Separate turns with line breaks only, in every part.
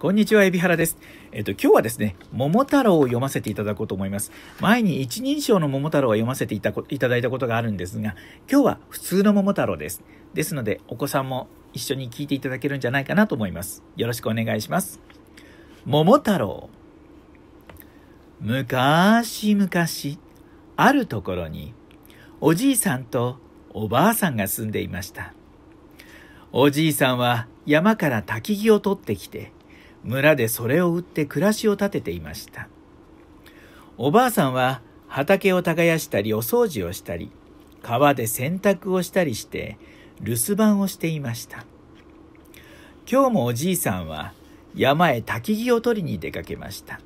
こんにちは、エビハラです。えっと、今日はですね、桃太郎を読ませていただこうと思います。前に一人称の桃太郎を読ませていたいただいたことがあるんですが、今日は普通の桃太郎です。ですので、お子さんも一緒に聞いていただけるんじゃないかなと思います。よろしくお願いします。桃太郎。昔昔あるところに、おじいさんとおばあさんが住んでいました。おじいさんは山から焚き木を取ってきて、村でそれを売って暮らしを立てていました。おばあさんは畑を耕したりお掃除をしたり、川で洗濯をしたりして、留守番をしていました。今日もおじいさんは山へ焚き木を取りに出かけました。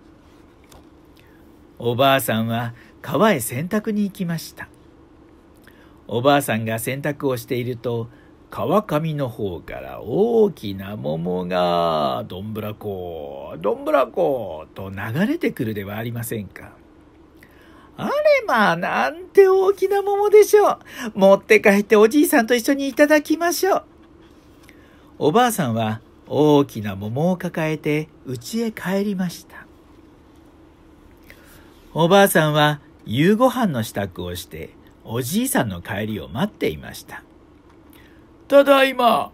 おばあさんは川へ洗濯に行きました。おばあさんが洗濯をしていると、川上の方から大きな桃が、どんぶらこ、どんぶらこ、と流れてくるではありませんか。あれまあ、なんて大きな桃でしょう。持って帰っておじいさんと一緒にいただきましょう。おばあさんは大きな桃を抱えて家へ帰りました。おばあさんは夕ご飯の支度をしておじいさんの帰りを待っていました。ただいま。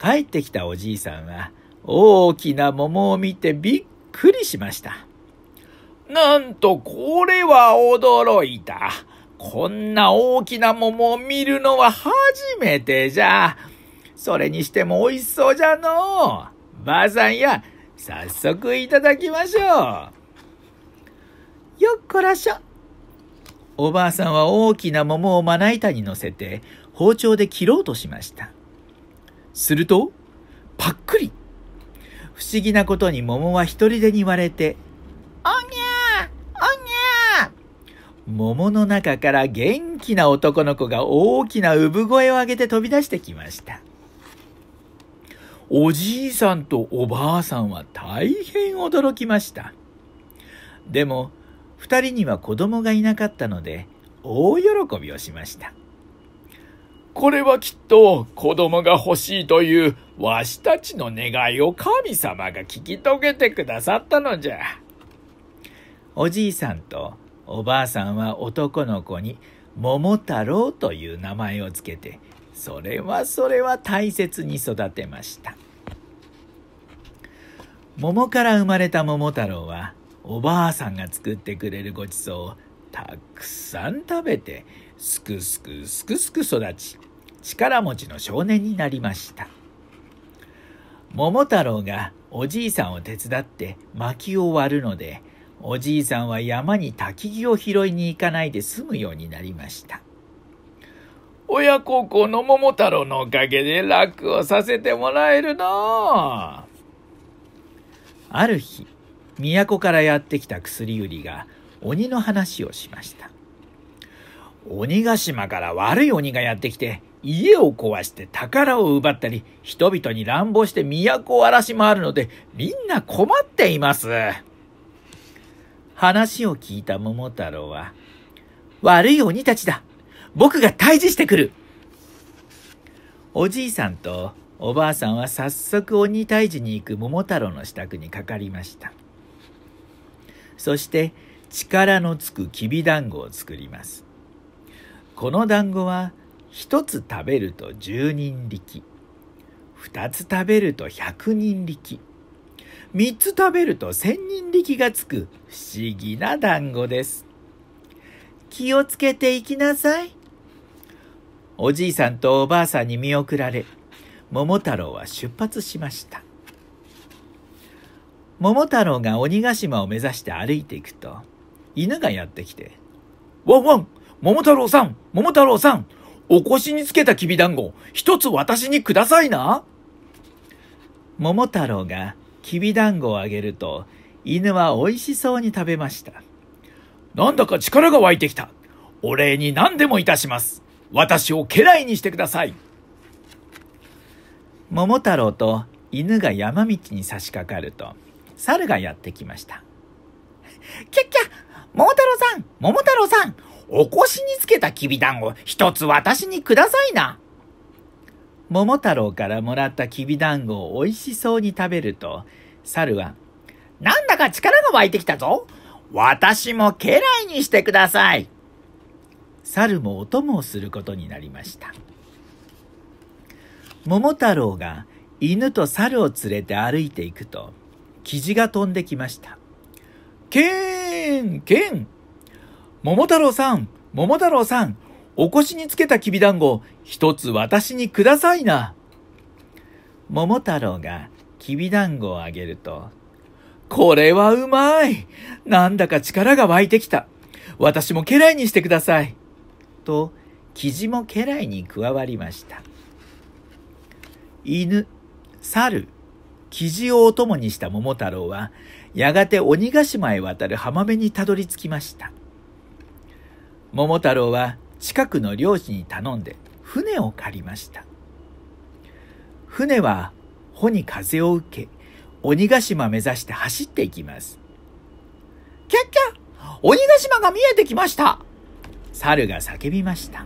帰ってきたおじいさんは大きな桃を見てびっくりしました。なんとこれは驚いた。こんな大きな桃を見るのは初めてじゃ。それにしても美味しそうじゃのう。ばあさんや、早速いただきましょう。よっこらしょ。おばあさんは大きな桃をまな板に乗せて、包丁で切ろうとしました。すると、パックリ不思議なことに桃は一人でに割れて、おにゃーおにゃー桃の中から元気な男の子が大きな産声を上げて飛び出してきました。おじいさんとおばあさんは大変驚きました。でも、二人には子供がいなかったので、大喜びをしました。これはきっと子供が欲しいというわしたちの願いを神様が聞き遂げてくださったのじゃ。おじいさんとおばあさんは男の子に桃太郎という名前をつけて、それはそれは大切に育てました。桃から生まれた桃太郎はおばあさんが作ってくれるごちそうをたくさん食べて、すくすくすくすく育ち、力持ちの少年になりました。桃太郎がおじいさんを手伝って薪を割るので、おじいさんは山に焚き木を拾いに行かないで済むようになりました。親孝行の桃太郎のおかげで楽をさせてもらえるなある日、都からやってきた薬売りが鬼の話をしました。鬼ヶ島から悪い鬼がやってきて、家を壊して宝を奪ったり、人々に乱暴して都を荒らし回るので、みんな困っています。話を聞いた桃太郎は、悪い鬼たちだ僕が退治してくるおじいさんとおばあさんは早速鬼退治に行く桃太郎の支度にかかりました。そして力のつくきびんごを作ります。この団子は1つ食べると10人力、2つ食べると100人力、3つ食べると1000人力がつく不思議な団子です。気をつけていきなさい。おじいさんとおばあさんに見送られ、桃太郎は出発しました。桃太郎が鬼ヶ島を目指して歩いていくと、犬がやってきて、ワンワン桃太郎さん桃太郎さんお腰につけたきびだんご、一つ私にくださいな桃太郎がきびだんごをあげると、犬は美味しそうに食べました。なんだか力が湧いてきた。お礼に何でもいたします。私を家来にしてください。桃太郎と犬が山道に差し掛かると、猿がやってきました。キャッキャ桃太郎さん、桃太郎さん、お腰につけたきびだんご、一つ私にくださいな。桃太郎からもらったきびだんごを美味しそうに食べると、猿は、なんだか力が湧いてきたぞ。私も家来にしてください。猿もお供をすることになりました。桃太郎が犬と猿を連れて歩いていくと、キジが飛んできました。けん、けん。桃太郎さん、桃太郎さん、お腰につけたきびだんご、一つ私にくださいな。桃太郎がきびだんごをあげると、これはうまいなんだか力が湧いてきた。私も家来にしてください。と、キジも家来に加わりました。犬、猿、雉地をお供にした桃太郎は、やがて鬼ヶ島へ渡る浜辺にたどり着きました。桃太郎は近くの漁師に頼んで船を借りました。船は帆に風を受け、鬼ヶ島目指して走っていきます。キャッキャ鬼ヶ島が見えてきました猿が叫びました。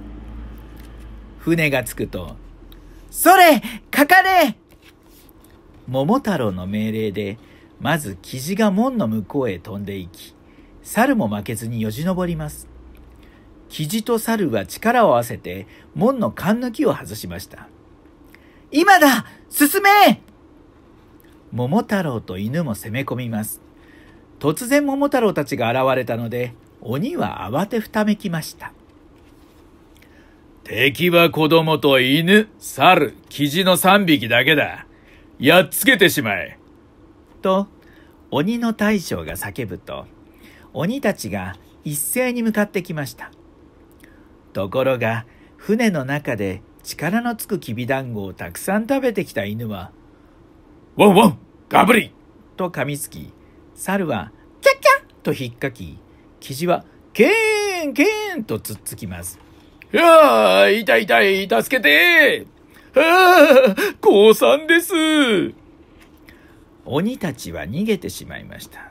船が着くと、それかかれ桃太郎の命令で、まずキジが門の向こうへ飛んでいき、猿も負けずによじ登ります。キジと猿は力を合わせて門の勘抜きを外しました。今だ進め桃太郎と犬も攻め込みます。突然桃太郎たちが現れたので、鬼は慌てふためきました。敵は子供と犬、猿、キジの3匹だけだ。やっつけてしまえと、鬼の大将が叫ぶと、鬼たちが一斉に向かってきました。ところが、船の中で力のつくきびだんごをたくさん食べてきた犬は、ワンワンガブリと噛みつき、猿は、キャッキャッと引っかき、キジは、ケーンケーンと突っつきます。いや痛い痛い、助けてああ、降参です。鬼たちは逃げてしまいました。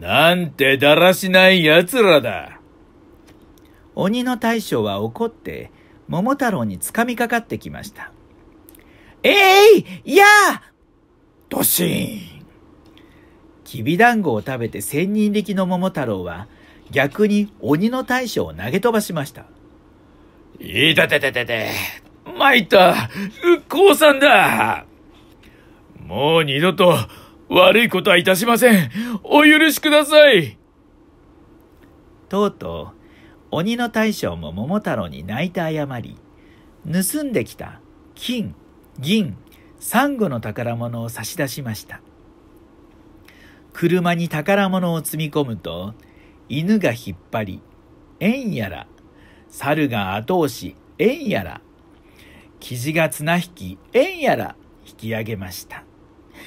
なんてだらしない奴らだ。鬼の大将は怒って、桃太郎につかみかかってきました。えい、ー、いやあドシーンきびだんごを食べて千人力の桃太郎は、逆に鬼の大将を投げ飛ばしました。いたてててて、参った、降参だ。もう二度と悪いことはいたしません。お許しください。とうとう、鬼の大将も桃太郎に泣いて謝り、盗んできた金、銀、サンゴの宝物を差し出しました。車に宝物を積み込むと、犬が引っ張り、縁やら、猿が後押し、縁やら、生地が綱引き、縁やら引き上げました。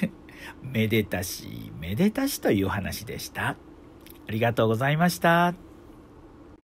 めでたし、めでたしという話でした。ありがとうございました。